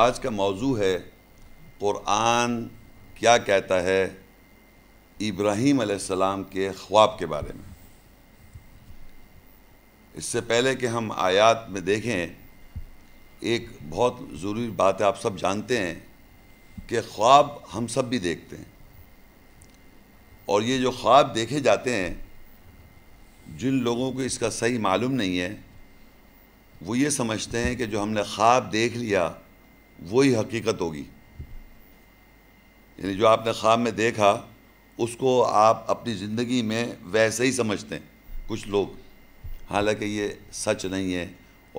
आज का मौजू है क़ुरान क्या कहता है इब्राहीम अलैहिस्सलाम के ख्वाब के बारे में इससे पहले कि हम आयात में देखें एक बहुत ज़रूरी बात है आप सब जानते हैं कि ख्वाब हम सब भी देखते हैं और ये जो ख्वाब देखे जाते हैं जिन लोगों को इसका सही मालूम नहीं है वो ये समझते हैं कि जो हमने ख्वाब देख लिया वही हकीकत होगी यानी जो आपने ख्वाब में देखा उसको आप अपनी ज़िंदगी में वैसे ही समझते हैं कुछ लोग हालांकि ये सच नहीं है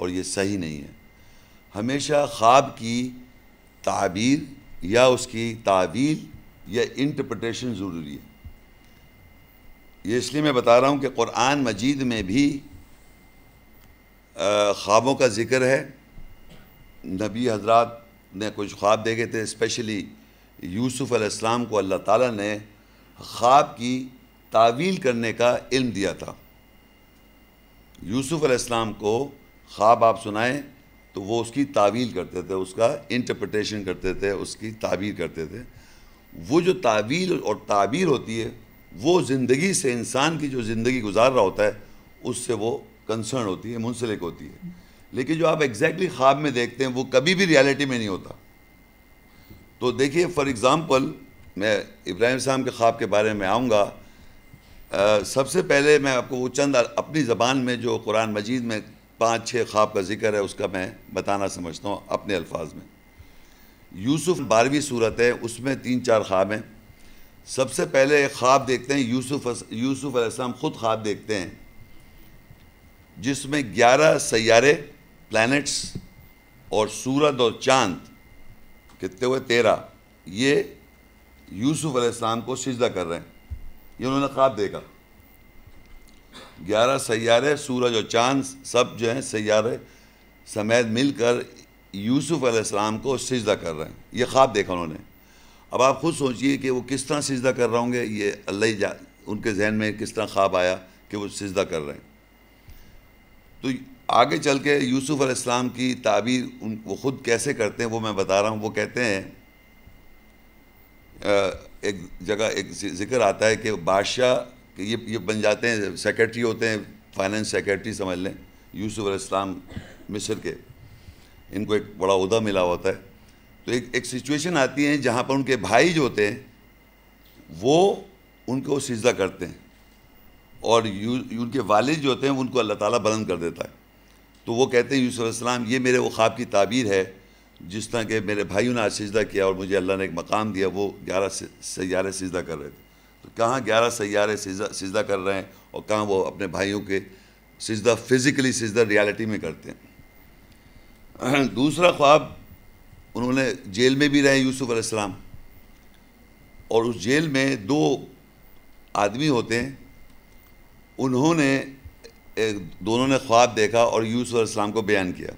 और ये सही नहीं है हमेशा ख्वाब की ताबीर या उसकी तावील या इंटरप्रटेशन ज़रूरी है ये इसलिए मैं बता रहा हूँ कि क़ुरान मजीद में भी ख्वाबों का ज़िक्र है नबी हजरत ने कुछ ख्वाब देखे थे स्पेशली यूसुफ़ अलैहिस्सलाम को अल्लाह ताला ने ख्वाब की तावील करने का इल्म दिया था यूसुफ़ अलैहिस्सलाम को ख्वाब आप सुनाएं तो वो उसकी तावील करते थे उसका इंटरप्रटेशन करते थे उसकी ताबीर करते थे वो जो तावील और ताबीर होती है वो ज़िंदगी से इंसान की जो ज़िंदगी गुजार रहा होता है उससे वो कंसर्न होती है मुंसलिक होती है लेकिन जो आप एग्जैक्टली exactly ख्वाब में देखते हैं वो कभी भी रियलिटी में नहीं होता तो देखिए फॉर एग्ज़ाम्पल मैं इब्राहिम साहब के ख्वाब के बारे में आऊँगा सबसे पहले मैं आपको वो चंद अपनी ज़बान में जो कुरान मजीद में पाँच छः ख्वाब का जिक्र है उसका मैं बताना समझता हूँ अपने अल्फाज में यूसुफ बारहवीं सूरत है उसमें तीन चार ख्वाब हैं सबसे पहले ख्वाब देखते हैं यूसुफ यूसुफ अलैहिस्सलाम ख़ुद ख्वाब देखते हैं जिसमें ग्यारह सैारे प्लैनेट्स और सूरज और चांद कितने हुए तेरह ये यूसुफ अलैहिस्सलाम को सिजदा कर रहे हैं ये उन्होंने ख्वाब देखा ग्यारह सैारे सूरज और चांद सब जो हैं सैारे समेत मिलकर यूसुफ अलैहिस्सलाम को सिजदा कर रहे हैं ये ख्वाब देखा उन्होंने अब आप खुद सोचिए कि वो किस तरह सिजदा कर रहे होंगे ये अल्लाह ही जा उनके जहन में किस तरह ख्वाब आया कि वो सिजदा कर रहे हैं तो आगे चल के यूसुफ़ अलैहिस्सलाम की ताबीर उन वो ख़ुद कैसे करते हैं वो मैं बता रहा हूँ वो कहते हैं एक जगह एक जिक्र आता है कि बादशाह ये ये बन जाते हैं सेक्रेटरी होते हैं फाइनेंस सेक्रेटरी समझ लें यूसुफ़ अलैहिस्सलाम मिस्र के इनको एक बड़ा उहदा मिला होता है तो एक एक सिचुएशन आती है जहाँ पर उनके भाई जो होते हैं वो उनको सजदा करते हैं और यू, उनके वालिद जो होते हैं उनको अल्लाह ताला बुलंद कर देता है तो वो कहते हैं यूसुफ़लाम ये मेरे वो ख्वाब की ताबीर है जिस तरह के मेरे भाइयों ने आज सजदा किया और मुझे अल्लाह ने एक मकाम दिया वो ग्यारह सैारे सजदा कर रहे थे तो कहाँ ग्यारह सैारे सजदा कर रहे हैं और कहाँ वो अपने भाइयों के सजदा फिज़िकली सजदा रियलिटी में करते हैं दूसरा ख्वाब उन्होंने जेल में भी रहे यूसुफ़ अलैहिस्सलाम और उस जेल में दो आदमी होते हैं उन्होंने एक दोनों ने ख्वाब देखा और यूसुफ को बयान किया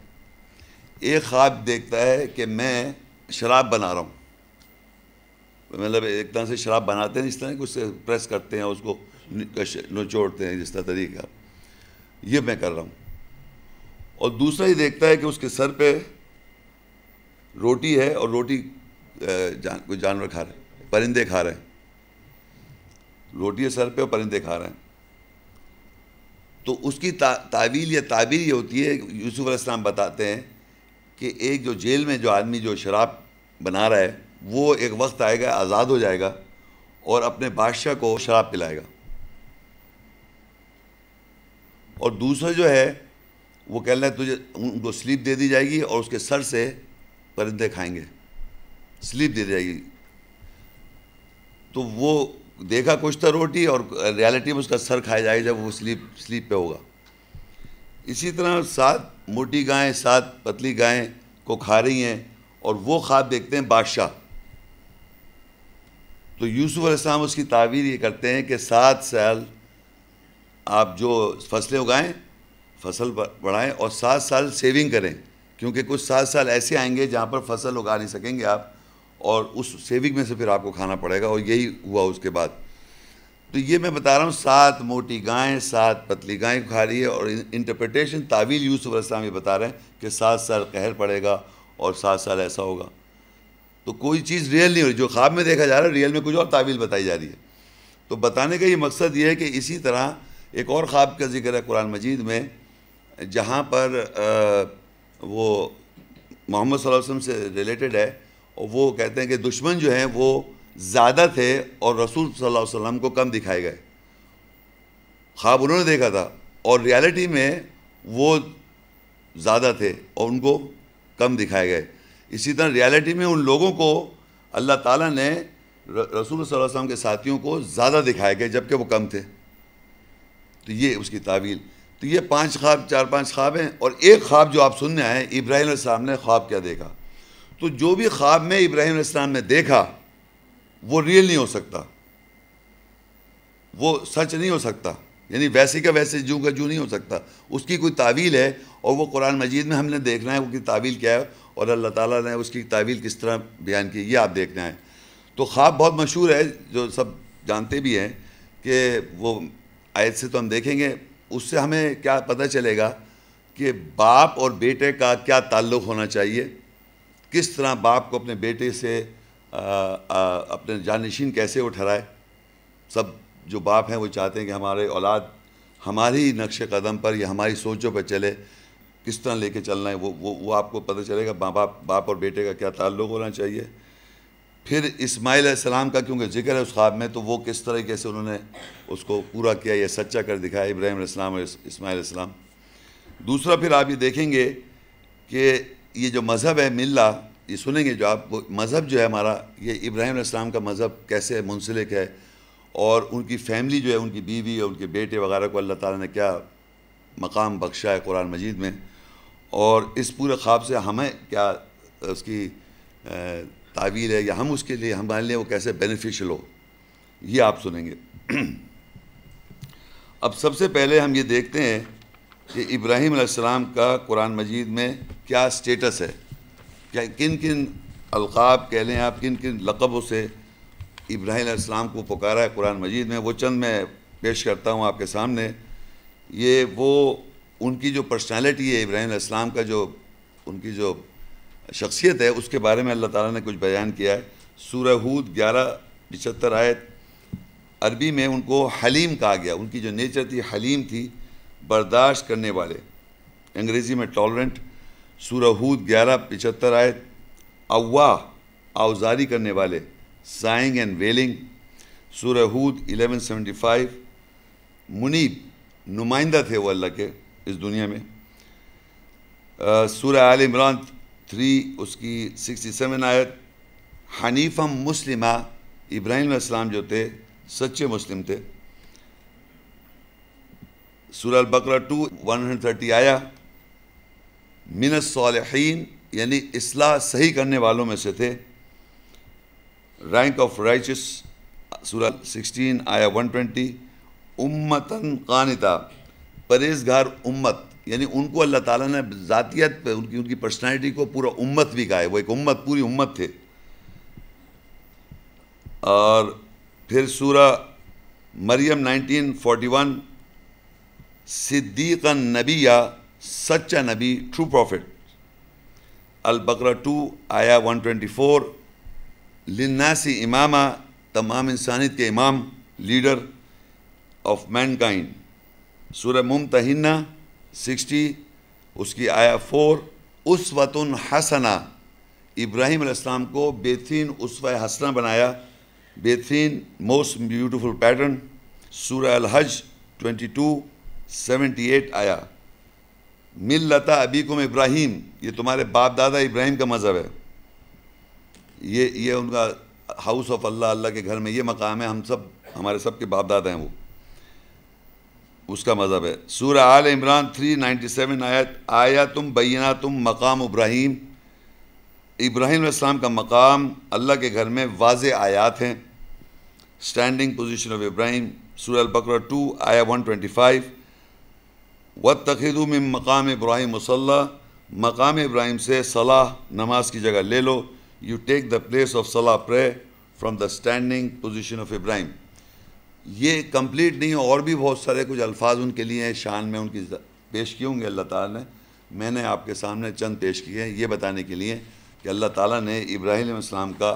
एक ख्वाब देखता है कि मैं शराब बना रहा हूँ मतलब एक तरह से शराब बनाते हैं इस तरह कुछ प्रेस करते हैं उसको नचोड़ते हैं जिस तरह तरीका ये मैं कर रहा हूँ और दूसरा ही देखता है कि उसके सर पे रोटी है और रोटी जान कोई जानवर खा रहे हैं परिंदे खा रहे हैं रोटी है सर पे और परिंदे खा रहे हैं तो उसकी ता, तावील या ताबीर ये होती है यूसुफ अलैहिस्सलाम बताते हैं कि एक जो जेल में जो आदमी जो शराब बना रहा है वो एक वक्त आएगा आज़ाद हो जाएगा और अपने बादशाह को शराब पिलाएगा और दूसरा जो है वो कह रहा है तुझे उनको स्लीप दे दी जाएगी और उसके सर से परिंदे खाएंगे स्लीप दे दी जाएगी तो वो देखा कुछ तो रोटी और रियलिटी में उसका सर खाया जाएगा जब वो स्लीप स्लीप पे होगा इसी तरह सात मोटी गायें सात पतली गायें को खा रही हैं और वो ख्वाब देखते हैं बादशाह तो यूसुफ अलैहिस्सलाम उसकी तावीर ये करते हैं कि सात साल आप जो फसलें उगाएं फसल बढ़ाएं और सात साल सेविंग करें क्योंकि कुछ सात साल ऐसे आएंगे जहाँ पर फसल उगा नहीं सकेंगे आप और उस सेविंग में से फिर आपको खाना पड़ेगा और यही हुआ उसके बाद तो ये मैं बता रहा हूँ सात मोटी गायें सात पतली गायें खा रही है और इंटरप्रटेशन तावील यूसुफ इस्लाम ये बता रहे हैं कि सात साल कहर पड़ेगा और सात साल ऐसा होगा तो कोई चीज़ रियल नहीं हो रही जो ख्वाब में देखा जा रहा है रियल में कुछ और तावील बताई जा रही है तो बताने का ये मकसद ये है कि इसी तरह एक और ख्वाब का जिक्र है कुरान मजीद में जहाँ पर आ, वो मोहम्मद वसल्लम से रिलेटेड है और वो कहते हैं कि दुश्मन जो हैं वो ज़्यादा थे और रसूल सल्लल्लाहु अलैहि वसल्लम को कम दिखाए गए ख्वाब उन्होंने देखा था और रियलिटी में वो ज़्यादा थे और उनको कम दिखाए गए इसी तरह रियलिटी में उन लोगों को अल्लाह ताला ने रसूल वसल्लम के साथियों को ज़्यादा दिखाए गए जबकि वो कम थे तो ये उसकी तावील तो ये पांच ख्वाब चार पांच ख्वाब हैं और एक ख्वाब जो आप सुनने आए इब्राहिम ने ख्वाब क्या देखा तो जो भी ख्वाब में इब्राहिम इस्लाम ने देखा वो रियल नहीं हो सकता वो सच नहीं हो सकता यानी वैसे का वैसे जू का जू नहीं हो सकता उसकी कोई तावील है और वो कुरान मजीद में हमने देखना है उसकी तावील क्या है और अल्लाह ताला ने उसकी तावील किस तरह बयान की ये आप देखना है तो ख्वाब बहुत मशहूर है जो सब जानते भी हैं कि वो आयत से तो हम देखेंगे उससे हमें क्या पता चलेगा कि बाप और बेटे का क्या ताल्लुक़ होना चाहिए किस तरह बाप को अपने बेटे से आ, आ, अपने जानशीन कैसे वो ठहराए सब जो बाप हैं वो चाहते हैं कि हमारे औलाद हमारी नक्श कदम पर या हमारी सोचों पर चले किस तरह लेके चलना है वो वो वो आपको पता चलेगा माँ बाप बाप और बेटे का क्या ताल्लुक होना चाहिए फिर इस्माइल सलाम का क्योंकि जिक्र है उस ख्वाब में तो वो किस तरीके से उन्होंने उसको पूरा किया या सच्चा कर दिखाया इब्राहिम और इस्माइल दूसरा फिर आप ये देखेंगे कि ये जो मज़हब है मिल्ला ये सुनेंगे जो आप मज़हब जो है हमारा ये इब्राहिम इस्लाम का मज़हब कैसे मुंसलिक है और उनकी फैमिली जो है उनकी बीवी और उनके बेटे वगैरह को अल्लाह ताला ने क्या मकाम बख्शा है कुरान मजीद में और इस पूरे ख्वाब से हमें क्या उसकी तावील है या हम उसके लिए हमारे लिए वो कैसे बेनिफिशल हो ये आप सुनेंगे अब सबसे पहले हम ये देखते हैं ઈબ્રાહીમ અલ સાલામ કા કુરાન મજીદ મે ક્યા સ્ટેટસ હે ક્યા કિન કિન અલકાબ કહેલે હે આપ કિન કિન લકબ ઓસે ઈબ્રાહીમ અલ સાલામ કો પુકара હે કુરાન મજીદ મે વો ચંદ મેં پیش કરતા હું આપકે સામને યે વો ઉનકી જો પર્સનાલિટી હે ઈબ્રાહીમ અલ સાલામ કા જો ઉનકી જો શખ્સિયત હે ઉસકે બારે મેં અલ્લાહ તઆલા ને કુછ બયાન કિયા હૈ સૂરહ હૂદ 11 77 આયત અરબી મેં ઉનકો હલીમ કહા ગયા ઉનકી જો નેચર થી હલીમ થી बर्दाश्त करने वाले अंग्रेज़ी में टॉलरेंट सूरहूद ग्यारह पिचहत्तर आयत अवा आवजारी करने वाले साइंग एंड वेलिंग सूरहूद एलेवन सेवेंटी फाइव मुनीब नुमाइंदा थे वो अल्लाह के इस दुनिया में सूर आल इमरान थ्री उसकी सिक्सटी सेवन आयत हनीफ़म मुस्लिमा इब्राहिम जो थे सच्चे मुस्लिम थे सुरल बकरा टू वन हंड्रेड थर्टी आया मिनसालहीन यानी इसलाह सही करने वालों में से थे रैंक ऑफ राइचस सूरल सिक्सटीन आया वन ट्वेंटी उम्मतन कानिता परहेजगार उम्मत यानी उनको अल्लाह ताला ने ज़ातियत पे उनकी उनकी पर्सनालिटी को पूरा उम्मत भी कहा है वो एक उम्मत पूरी उम्मत थे और फिर सूरा मरियम 1941 सिद्दीकन नबी या सच्चा नबी ट्रू प्रॉफिट अल बकरा टू आया 124 लिन्नासी इमामा तमाम इंसानियत के इमाम लीडर ऑफ मैनकाइंड सूर मुमतहिना 60 उसकी आया फोर उसवतन हसना इब्राहिम अलैहिस्सलाम को बेहतरीन उसव हसना बनाया बेहतरीन मोस्ट ब्यूटीफुल पैटर्न सूर हज 22 78 आया मिल लता अबीकुम इब्राहिम ये तुम्हारे बाप दादा इब्राहिम का मज़हब है ये ये उनका हाउस ऑफ अल्लाह अल्लाह के घर में ये मकाम है हम सब हमारे सब के बाप दादा हैं वो उसका मज़हब है सूर आल इमरान 397 आयत आया तुम बैना तुम मकाम इब्राहिम इब्राहिम इस्लाम का मकाम अल्लाह के घर में वाज आयात हैं स्टैंडिंग पोजिशन ऑफ इब्राहिम सूर अलबकर टू आया फाइव व में मकाम इब्राहिम मसल्ला मकाम इब्राहिम से सलाह नमाज की जगह ले लो you take the place of सलाह pray from the standing position of Ibrahim ये कम्प्लीट नहीं और भी बहुत सारे कुछ अल्फाज उनके लिए हैं शान में उनकी पेश किए होंगे अल्लाह ताला ने मैंने आपके सामने चंद पेश किए हैं ये बताने के लिए कि अल्लाह ताला ने इब्राहिम इस्लाम का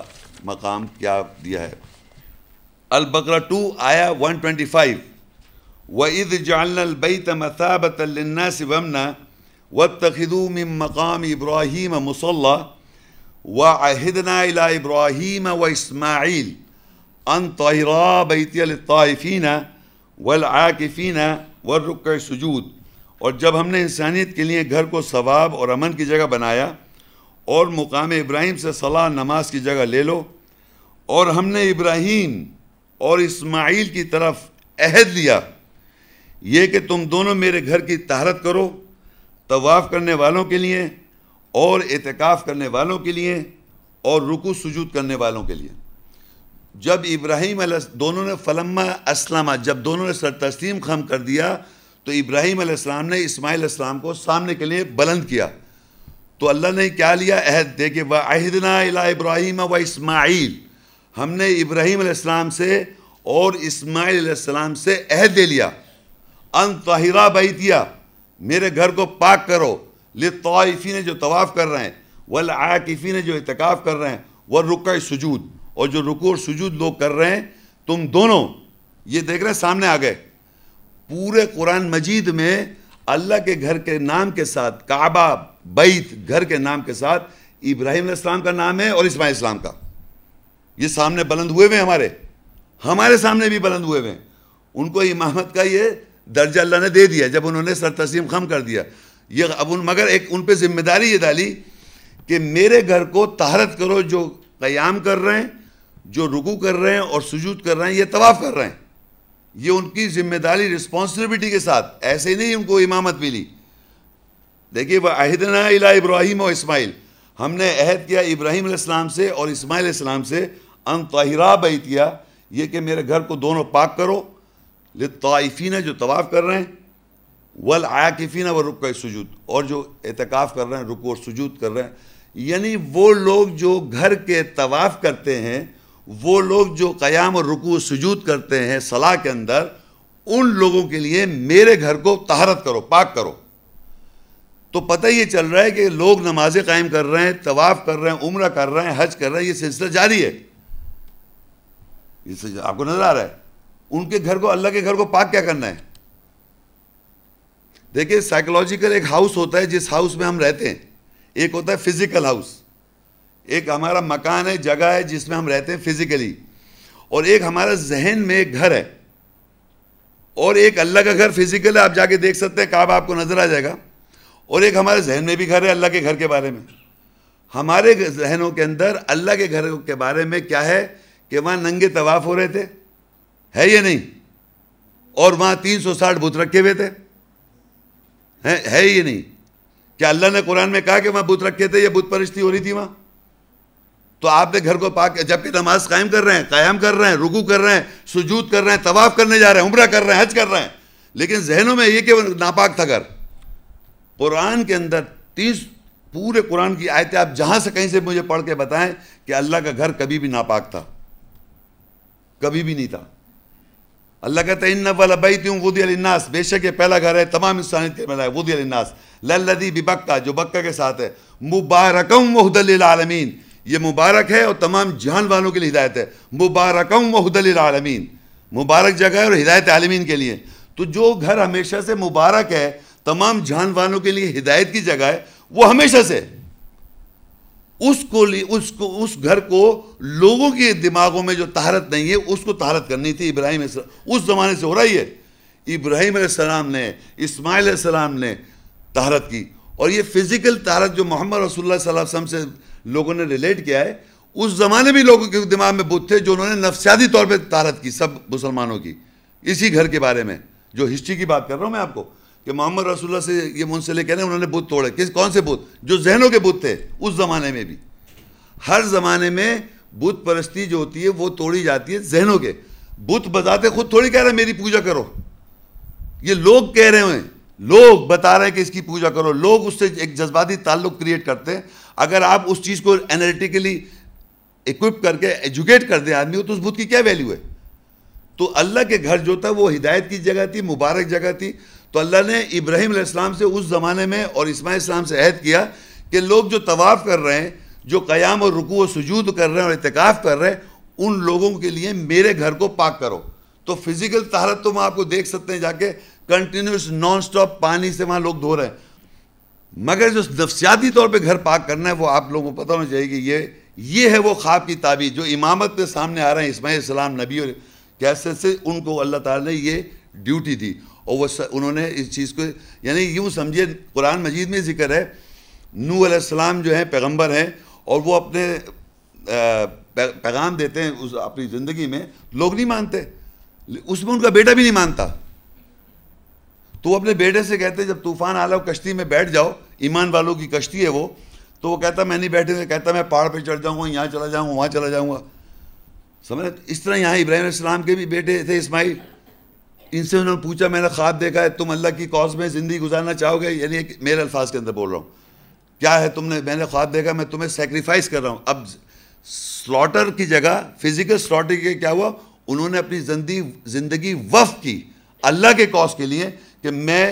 मकाम क्या दिया है बकरा टू आया 125 वद जालबैत मसाबतन्नास वमना वतखदूम मकाम इब्राहीम मुसल्ला व अहिदना इब्राहीम व इसमाईल अन तहरा बैतफ़ीना वलआफ़ीना वर्रुक सजूद और जब हमने इंसानियत के लिए घर को सवाब और अमन की जगह बनाया और मुकाम इब्राहिम से सलाह नमाज की जगह ले लो और हमने इब्राहीम और इस्माइल की तरफ अहद लिया ये कि तुम दोनों मेरे घर की तहारत करो तवाफ़ करने वालों के लिए और एतकाफ़ करने वालों के लिए और रुकू सुजूद करने वालों के लिए जब इब्राहिम दोनों ने फलम्मा असलमा जब दोनों ने सर तस्लीम खम कर दिया तो इब्राहिम अलैहिस्सलाम ने इस्माइल अलैहिस्सलाम को सामने के लिए बुलंद किया तो अल्लाह ने क्या लिया अहद दे के व अहदना इला इब्राहिम व इस्माइल हमने इब्राहिम अलैहिस्सलाम से और इस्माइल अलैहिस्सलाम से अहद दे लिया अन तहिरा बैतिया मेरे घर को पाक करो ले तोफ़ी ने जो तवाफ़ कर रहे हैं वल आकफ़ी ने जो इतकाफ़ कर रहे हैं वह रुक सजूद और जो रुको और सजूद लोग कर रहे हैं तुम दोनों ये देख रहे हैं सामने आ गए पूरे कुरान मजीद में अल्लाह के घर के नाम के साथ काबा बैत घर के नाम के साथ इब्राहिम इस्लाम का नाम है और इस्माईल इस्लाम का ये सामने बुलंद हुए हुए हमारे हमारे सामने भी बुलंद हुए हुए हैं उनको इमामत का ये दर्जा अल्लाह ने दे दिया जब उन्होंने सर तस्लीम खम कर दिया ये अब उन मगर एक उन पर जिम्मेदारी ये डाली कि मेरे घर को तहारत करो जो क़याम कर रहे हैं जो रुकू कर रहे हैं और सुजूद कर रहे हैं ये तवाफ़ कर रहे हैं ये उनकी जिम्मेदारी रिस्पॉन्सिबिलिटी के साथ ऐसे ही नहीं उनको इमामत मिली देखिए वह आहिदना इला इब्राहिम और इसमाइल हमने अहद किया इब्राहिम इस्लाम से और इसमाइल इस्लाम से अन तहिरा बैतिया ये कि मेरे घर को दोनों पाक करो लताइफिन जो तवाफ़ कर रहे हैं वल आकिफ़िन व रुक सजूद और जो एहतिकाफ़ कर रहे हैं रुक और सजूद कर रहे हैं यानी वो लोग जो घर के तवाफ़ करते हैं वो लोग जो क़याम और रुकू सजूद करते हैं सलाह के अंदर उन लोगों के लिए मेरे घर को तहारत करो पाक करो तो पता ये चल रहा है कि लोग नमाज़ें कायम कर रहे हैं तवाफ़ कर रहे हैं उम्र कर रहे हैं हज कर रहे हैं ये सिलसिला जारी है आपको नज़र आ रहा है उनके घर को अल्लाह के घर को पाक क्या करना है देखिए साइकोलॉजिकल एक हाउस होता है जिस हाउस में हम रहते हैं एक होता है फिजिकल हाउस एक हमारा मकान है जगह है जिसमें हम रहते हैं फिजिकली और एक हमारा जहन में एक घर है और एक अल्लाह का घर फिजिकल है आप जाके देख सकते हैं काबा आपको नज़र आ जाएगा और एक हमारे जहन में भी घर है अल्लाह के घर के बारे में हमारे जहनों के अंदर अल्लाह के घर के बारे में क्या है कि वहाँ नंगे तवाफ़ हो रहे थे है ये नहीं और वहां तीन सौ साठ बुत रखे हुए थे है, है ये नहीं क्या अल्लाह ने कुरान में कहा कि वहां बुत रखे थे ये बुत परिश्ती हो रही थी वहां तो आपने घर को पाक जबकि नमाज कायम कर रहे हैं कायम कर रहे हैं रुकू कर रहे हैं सुजूद कर रहे हैं तवाफ करने जा रहे हैं उम्र कर रहे हैं हज कर रहे हैं लेकिन जहनों में ये कि नापाक था घर कुरान के अंदर तीस पूरे कुरान की आयतें आप जहां से कहीं से मुझे पढ़ के बताएं कि अल्लाह का घर कभी भी नापाक था कभी भी नहीं था अल्लाह कहते हैं इन वाला बई दूँ वदी अलनास बेशक ये पहला घर है तमाम इंसानियत के मिला है वदी अलनास लल्लदी बिबकता जो बक्का के साथ है मुबारकम वहदलमीन ये मुबारक है और तमाम जहान वालों के लिए हिदायत है मुबारकम वहदलमीन मुबारक जगह है और हिदायत आलमीन के लिए तो जो घर हमेशा से मुबारक है तमाम जहान वालों के लिए हिदायत की जगह है वो हमेशा से उसको उसको उस घर को लोगों के दिमागों में जो तहारत नहीं है उसको तहारत करनी थी इब्राहिम उस ज़माने से हो रही है इब्राहिम सलाम ने इस्माइल सलाम ने तहारत की और ये फिज़िकल तहारत जो मोहम्मद रसोल्ला वसम से लोगों ने रिलेट किया है उस ज़माने भी लोगों के दिमाग में बुद्ध थे जो उन्होंने नफसियाती तौर पर तहारत की सब मुसलमानों की इसी घर के बारे में जो हिस्ट्री की बात कर रहा हूँ मैं आपको कि मोहम्मद रसुल्ला से ये मुंसले कह रहे हैं उन्होंने बुत तोड़े किस कौन से बुत जो जहनों के बुत थे उस ज़माने में भी हर ज़माने में बुत परस्ती जो होती है वो तोड़ी जाती है जहनों के बुत बताते खुद थोड़ी कह रहे मेरी पूजा करो ये लोग कह रहे हैं लोग बता रहे हैं कि इसकी पूजा करो लोग उससे एक जज्बाती ताल्लुक क्रिएट करते हैं अगर आप उस चीज़ को एनालिटिकली इक्विप करके एजुकेट कर दें आदमी को तो उस बुत की क्या वैल्यू है तो अल्लाह के घर जो था वो हिदायत की जगह थी मुबारक जगह थी तो अल्लाह ने इब्राहिम इस्लाम से उस ज़माने में और इसमाईल इस्लाम से अहद किया कि लोग जो तवाफ़ कर रहे हैं जो क़याम और रुकू व सजूद कर रहे हैं और इतकाफ़ कर रहे हैं उन लोगों के लिए मेरे घर को पाक करो तो फिज़िकल तहारत तो वहाँ आपको देख सकते हैं जाके कंटिन्यूस नॉन स्टॉप पानी से वहाँ लोग धो रहे हैं मगर जो नफसियाती तौर पर घर पाक करना है वो आप लोगों को पता होना चाहिए कि ये ये है वो ख्वाब की ताबी जो इमामत पे सामने आ रहे हैं इसमाईल इस्लाम नबी और कैसे से उनको अल्लाह ताला ने ये ड्यूटी दी और वह उन्होंने इस चीज़ को यानी यूँ समझिए कुरान मजीद में जिक्र है नू आसमाम जो है पैगम्बर हैं और वो अपने पैगाम देते हैं उस अपनी ज़िंदगी में लोग नहीं मानते उसमें उनका बेटा भी नहीं मानता तो वो अपने बेटे से कहते जब तूफान आ लो कश्ती में बैठ जाओ ईमान वालों की कश्ती है वो तो वो कहता मैं नहीं बैठे कहता मैं पहाड़ पे चढ़ जाऊँगा यहाँ चला जाऊँगा वहाँ चला जाऊँगा समझ इस तरह यहाँ इब्राहिम इस्लाम के भी बेटे थे इसमाइल इनसे उन्होंने पूछा मैंने ख्वाब देखा है तुम अल्लाह की कॉज में ज़िंदगी गुजारना चाहोगे यानी मेरे अल्फाज के अंदर बोल रहा हूँ क्या है तुमने मैंने ख्वाब देखा मैं तुम्हें सेक्रीफाइस कर रहा हूँ अब स्लॉटर की जगह फिजिकल स्लॉटर के क्या हुआ उन्होंने अपनी ज़िंदगी वफ की अल्लाह के कॉज के लिए कि मैं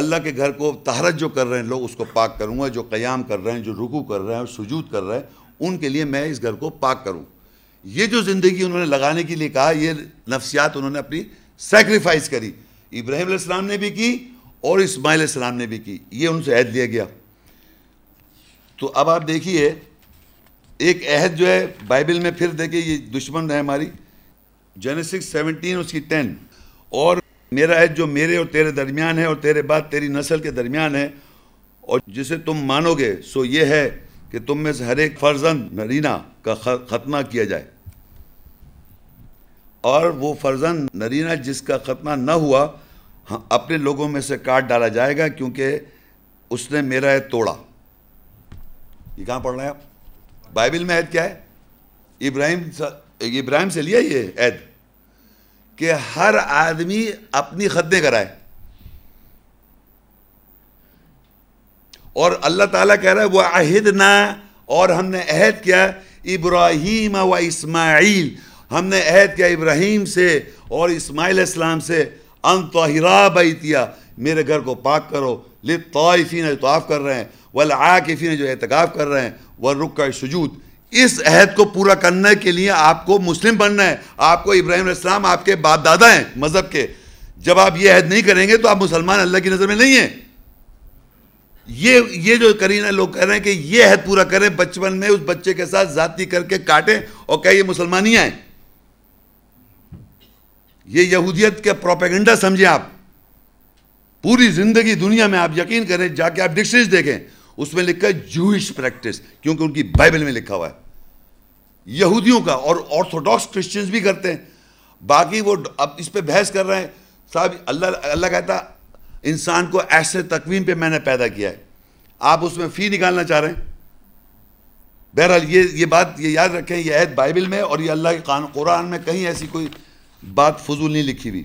अल्लाह के घर को तहरत जो कर रहे हैं लोग उसको पाक करूँगा जो क़याम कर रहे हैं जो रुकू कर रहे हैं सुजूद कर रहे हैं उनके लिए मैं इस घर को पाक करूँ ये जो ज़िंदगी उन्होंने लगाने के लिए कहा ये नफ्सियात उन्होंने अपनी सेक्रीफाइस करी इब्राहिम सलाम ने भी की और इस्माइल सलाम ने भी की ये उनसे ऐद लिया गया तो अब आप देखिए एक अहद जो है बाइबल में फिर देखिए ये दुश्मन है हमारी जेनेसिक्स सेवनटीन उसकी टेन और मेरा अहद जो मेरे और तेरे दरमियान है और तेरे बाद तेरी नस्ल के दरमियान है और जिसे तुम मानोगे सो ये है कि तुम में से हर एक फर्जंद नरीना का खतना किया जाए और वो फर्जन नरीना जिसका खतना न हुआ हाँ, अपने लोगों में से काट डाला जाएगा क्योंकि उसने मेरा है तोड़ा ये कहाँ पढ़ रहे हैं आप बाइबिल में ऐद क्या है इब्राहिम इब्राहिम से लिया ये ऐद कि हर आदमी अपनी खतने कराए और अल्लाह ताला कह रहा है वह अहिद ना और हमने अहद किया इब्राहिम व इस्माइल हमने अहद किया इब्राहिम से और इसमाइल इस्लाम से अन तहिरा किया मेरे घर को पाक करो ले तोफ़ीन जो तोाफ़ कर रहे हैं वल ने जो एहतकाफ़ कर रहे हैं वह रुक का सजूद इस अहद को पूरा करने के लिए आपको मुस्लिम बनना है आपको इब्राहिम इस्लाम आपके बाप दादा हैं मज़हब के जब आप ये अहद नहीं करेंगे तो आप मुसलमान अल्लाह की नज़र में नहीं हैं ये ये जो करीना लोग कह रहे हैं कि ये अहद पूरा करें बचपन में उस बच्चे के साथ ज़ाती करके काटें और कहें ये ही आएँ ये यहूदियत के प्रोपेगेंडा समझें आप पूरी जिंदगी दुनिया में आप यकीन करें जाके आप डिक्शनरीज देखें उसमें लिखा है जूश प्रैक्टिस क्योंकि उनकी बाइबल में लिखा हुआ है यहूदियों का और ऑर्थोडॉक्स क्रिश्चियंस भी करते हैं बाकी वो अब इस पर बहस कर रहे हैं साहब अल्लाह अल्लाह कहता इंसान को ऐसे तकवीम पे मैंने पैदा किया है आप उसमें फ़ी निकालना चाह रहे हैं बहरहाल ये ये बात ये याद रखें ये ऐत बाइबल में और ये अल्लाह के कुरान में कहीं ऐसी कोई बात फजूल नहीं लिखी हुई